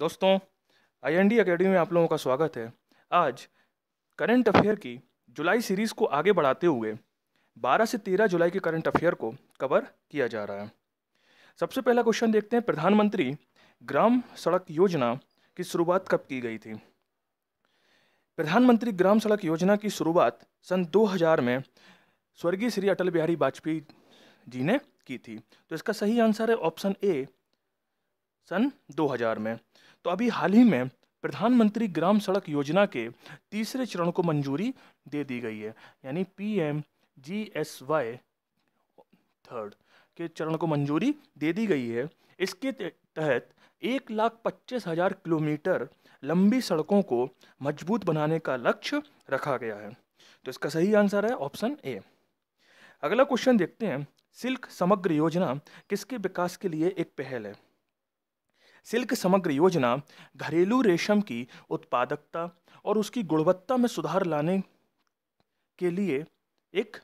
दोस्तों IND academy में आप लोगों का स्वागत है आज करंट अफेयर की जुलाई सीरीज़ को आगे बढ़ाते हुए 12 से 13 जुलाई के करंट अफेयर को कवर किया जा रहा है सबसे पहला क्वेश्चन देखते हैं प्रधानमंत्री ग्राम सड़क योजना की शुरुआत कब की गई थी प्रधानमंत्री ग्राम सड़क योजना की शुरुआत सन 2000 में स्वर्गीय श्री अटल बिहारी वाजपेयी जी ने की थी तो इसका सही आंसर है ऑप्शन ए सन 2000 में तो अभी हाल ही में प्रधानमंत्री ग्राम सड़क योजना के तीसरे चरण को मंजूरी दे दी गई है यानी P M G S Y third के चरण को मंजूरी दे दी गई है इसके तहत एक लाख पच्चीस हजार किलोमीटर लंबी सड़कों को मजबूत बनाने का लक्ष्य रखा गया है तो इसका सही आंसर है ऑप्शन ए अगला क्वेश्चन देखते हैं सिल्क समग्र योजना किसके विकास के लिए एक पहल है सिल्क समग्र योजना घरेलू रेशम की उत्पादकता और उसकी गुणवत्ता में सुधार लाने के लिए एक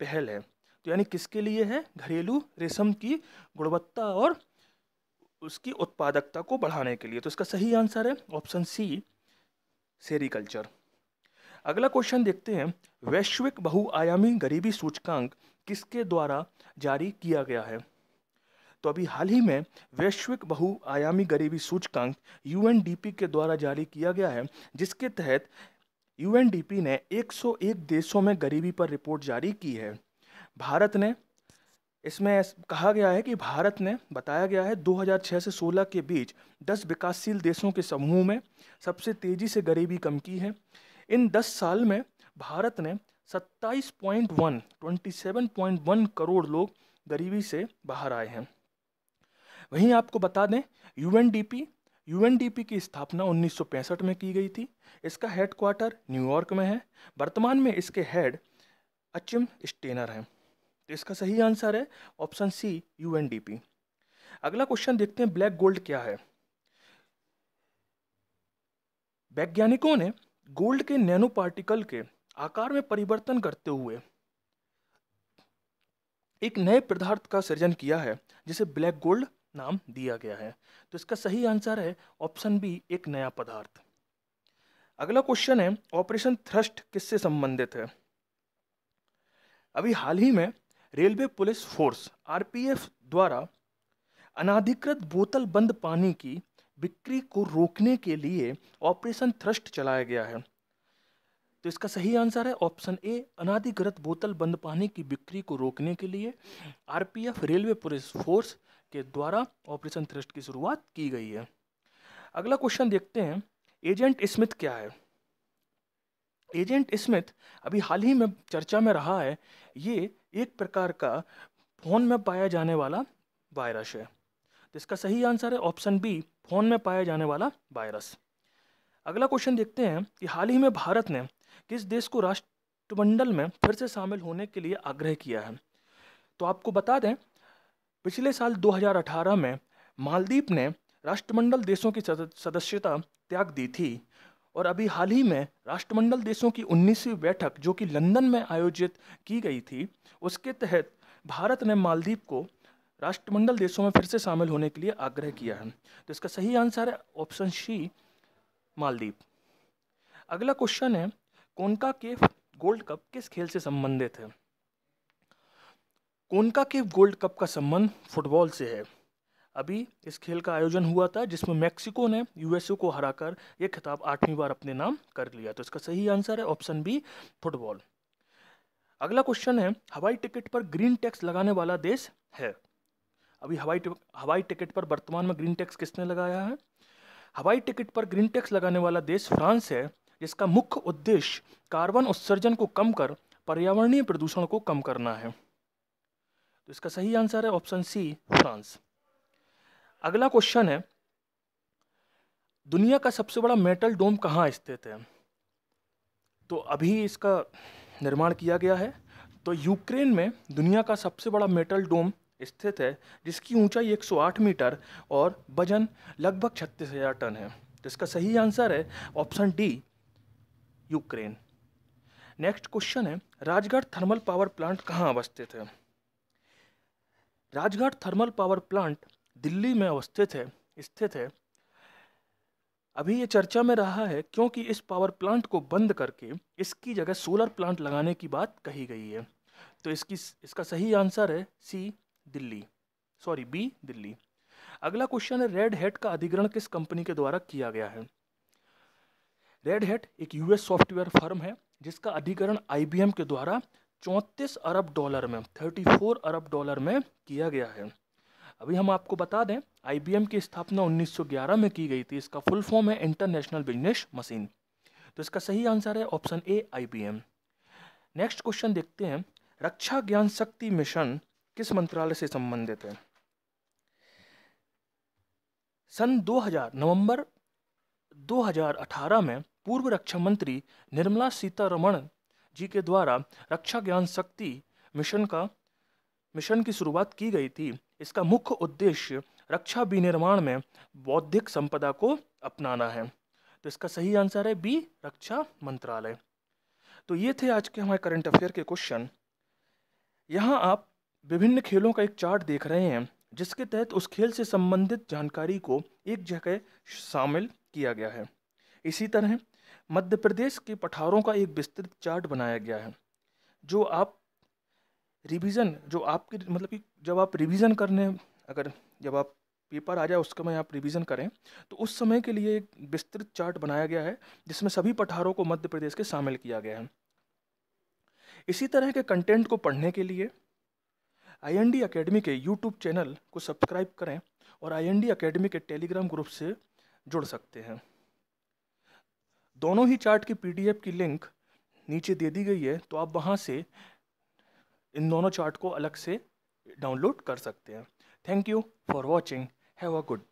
पहल है तो यानी किसके लिए है घरेलू रेशम की गुणवत्ता और उसकी उत्पादकता को बढ़ाने के लिए तो इसका सही आंसर है ऑप्शन सी सेरिकल्चर अगला क्वेश्चन देखते हैं वैश्विक बहुआयामी गरीबी सूचकांक किसके द्वारा जारी किया गया है तो अभी हाल ही में वैश्विक बहुआयामी गरीबी सूचकांक यूएनडीपी के द्वारा जारी किया गया है जिसके तहत यूएनडीपी ने 101 देशों में गरीबी पर रिपोर्ट जारी की है भारत ने इसमें कहा गया है कि भारत ने बताया गया है 2006 से 16 के बीच 10 विकासशील देशों के समूह में सबसे तेज़ी से गरीबी कम की है इन 10 साल में भारत ने 27.1 27.1 करोड़ लोग गरीबी से बाहर आए हैं वहीं आपको बता दें यूएनडीपी यूएनडीपी की स्थापना उन्नीस में की गई थी इसका हेडक्वार्टर न्यूयॉर्क में है वर्तमान में इसके हेड अचिम स्टेनर हैं तो इसका सही आंसर है ऑप्शन सी यूएनडीपी अगला क्वेश्चन देखते हैं ब्लैक गोल्ड क्या है वैज्ञानिकों ने गोल्ड के नैनो पार्टिकल के आकार में परिवर्तन करते हुए एक नए पदार्थ का सृजन किया है जिसे ब्लैक गोल्ड नाम दिया गया है तो इसका सही आंसर है ऑप्शन बी एक नया पदार्थ अगला क्वेश्चन है ऑपरेशन थ्रस्ट किससे संबंधित है अभी हाल ही में रेलवे पुलिस फोर्स आरपीएफ द्वारा अनाधिकृत बोतल बंद पानी की बिक्री को रोकने के लिए ऑपरेशन थ्रस्ट चलाया गया है तो इसका सही आंसर है ऑप्शन ए अनाधिकृत बोतल बंद पानी की बिक्री को रोकने के लिए आरपीएफ रेलवे पुलिस फोर्स के द्वारा ऑपरेशन थ्रस्ट की शुरुआत की गई है अगला क्वेश्चन देखते हैं एजेंट स्मिथ क्या है एजेंट स्मिथ अभी हाल ही में चर्चा में रहा है ये एक प्रकार का फोन में पाया जाने वाला वायरस है इसका सही आंसर है ऑप्शन बी फोन में पाया जाने वाला वायरस अगला क्वेश्चन देखते हैं कि हाल ही में भारत ने किस देश को राष्ट्रमंडल में फिर से शामिल होने के लिए आग्रह किया है तो आपको बता दें पिछले साल 2018 में मालदीप ने राष्ट्रमंडल देशों की सदस्यता त्याग दी थी और अभी हाल ही में राष्ट्रमंडल देशों की 19वीं बैठक जो कि लंदन में आयोजित की गई थी उसके तहत भारत ने मालदीप को राष्ट्रमंडल देशों में फिर से शामिल होने के लिए आग्रह किया है तो इसका सही आंसर है ऑप्शन सी मालदीप अगला क्वेश्चन है कोनका के गोल्ड कप किस खेल से संबंधित है कोनका के गोल्ड कप का संबंध फुटबॉल से है अभी इस खेल का आयोजन हुआ था जिसमें मेक्सिको ने यूएसए को हराकर यह खिताब आठवीं बार अपने नाम कर लिया तो इसका सही आंसर है ऑप्शन बी फुटबॉल अगला क्वेश्चन है हवाई टिकट पर ग्रीन टैक्स लगाने वाला देश है अभी हवाई हवाई टिकट पर वर्तमान में ग्रीन टैक्स किसने लगाया है हवाई टिकट पर ग्रीन टैक्स लगाने वाला देश फ्रांस है जिसका मुख्य उद्देश्य कार्बन उत्सर्जन को कम कर पर्यावरणीय प्रदूषण को कम करना है तो इसका सही आंसर है ऑप्शन सी फ्रांस अगला क्वेश्चन है दुनिया का सबसे बड़ा मेटल डोम कहाँ स्थित है तो अभी इसका निर्माण किया गया है तो यूक्रेन में दुनिया का सबसे बड़ा मेटल डोम स्थित है जिसकी ऊंचाई 108 मीटर और वजन लगभग छत्तीस हज़ार टन है तो इसका सही आंसर है option D Ukraine next question है राजगढ़ थर्मल पावर प्लांट कहाँ अवस्थित है Rajghat thermal power plant Delhi में अवस्थित है स्थित है अभी ये चर्चा में रहा है क्योंकि इस पावर प्लांट को बंद करके इसकी जगह सोलर प्लांट लगाने की बात कही गई है तो इसकी इसका सही आंसर है C Delhi sorry B Delhi अगला क्वेश्चन है रेड हेट का अधिग्रहण किस कंपनी के द्वारा किया गया है रेड हेट एक यूएस सॉफ्टवेयर फर्म है जिसका अधिग्रहण आईबीएम के द्वारा चौंतीस अरब डॉलर में 34 अरब डॉलर में किया गया है अभी हम आपको बता दें आई की स्थापना 1911 में की गई थी इसका फुल फॉर्म है इंटरनेशनल बिजनेस मशीन तो इसका सही आंसर है option A I next question देखते हैं रक्षा ज्ञान शक्ति मिशन किस मंत्रालय से संबंधित है सन 2000 नवंबर 2018 में पूर्व रक्षा मंत्री निर्मला सीतारमण जी के द्वारा रक्षा ज्ञान शक्ति मिशन का मिशन की शुरुआत की गई थी इसका मुख्य उद्देश्य रक्षा विनिर्माण में बौद्धिक संपदा को अपनाना है तो इसका सही आंसर है बी रक्षा मंत्रालय तो ये थे आज के हमारे करंट अफेयर के क्वेश्चन यहाँ आप विभिन्न खेलों का एक चार्ट देख रहे हैं जिसके तहत उस खेल से संबंधित जानकारी को एक जगह शामिल किया गया है इसी तरह मध्य प्रदेश के पठारों का एक विस्तृत चार्ट बनाया गया है जो आप रिवीजन जो आपके मतलब कि जब आप रिवीजन करने अगर जब आप पेपर आ जाए उस समय आप रिवीजन करें तो उस समय के लिए एक विस्तृत चार्ट बनाया गया है जिसमें सभी पठारों को मध्य प्रदेश के शामिल किया गया है इसी तरह के कंटेंट को पढ़ने के लिए आई एन डी अकेडमी के यूट्यूब चैनल को सब्सक्राइब करें और आई एन डी अकेडमी के टेलीग्राम ग्रुप से जुड़ सकते हैं दोनों ही चार्ट की पीडीएफ की लिंक नीचे दे दी गई है तो आप वहाँ से इन दोनों चार्ट को अलग से डाउनलोड कर सकते हैं thank you for watching have a good